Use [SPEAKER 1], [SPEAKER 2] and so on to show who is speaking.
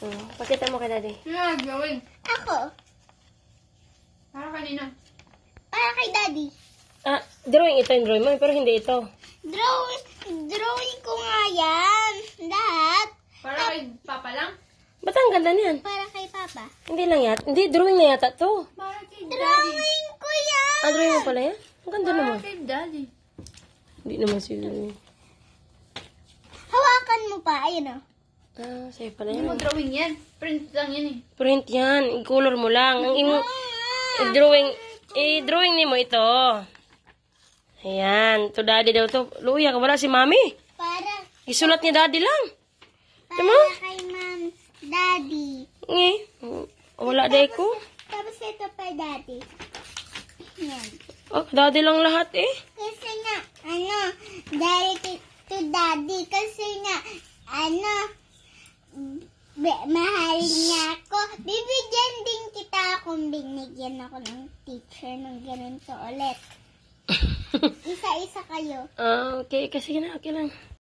[SPEAKER 1] Hmm. Pakita mo ka, Daddy. Sino ang drawing? Ako. Para kanina. Para kay Daddy. Ah, drawing ito yung drawing mo, pero hindi ito.
[SPEAKER 2] Drawing, drawing ko nga yan. Lahat. Para kay Papa lang?
[SPEAKER 1] Ba't ang ganda niyan? Para kay Papa. Hindi lang yata. Hindi, drawing niya yata to.
[SPEAKER 2] Para kay Daddy. Drawing ko
[SPEAKER 1] yan. Ah, drawing mo pala yan? Ang ganda para naman. Para kay Daddy. Hindi naman sila.
[SPEAKER 2] Hawakan mo pa. Ayun o. Oh.
[SPEAKER 1] Ah, sa'yo pala Hindi mo drawing
[SPEAKER 2] yan. Print lang yan eh.
[SPEAKER 1] Print yan. I-color mo lang. Ang imo... drawing ah! I-drawing ni mo ito. Ayan. Ito daddy daw to. Luya, wala si mami. Para, Isulat ni daddy lang. para Tama? kay ma'am, daddy. Ngi. Wala day ko.
[SPEAKER 2] Tapos ito pa daddy.
[SPEAKER 1] Yan. Oh, daddy lang lahat eh.
[SPEAKER 2] Kasi na, ano, dahil ki- to daddy. Kasi na, ano, be, mahalin niya ako. Bibigyan din kita kung binigyan ako ng teacher
[SPEAKER 1] ng ganun to ulit. Isa-isa kayo. Ah, okay. Kasi na, okay lang.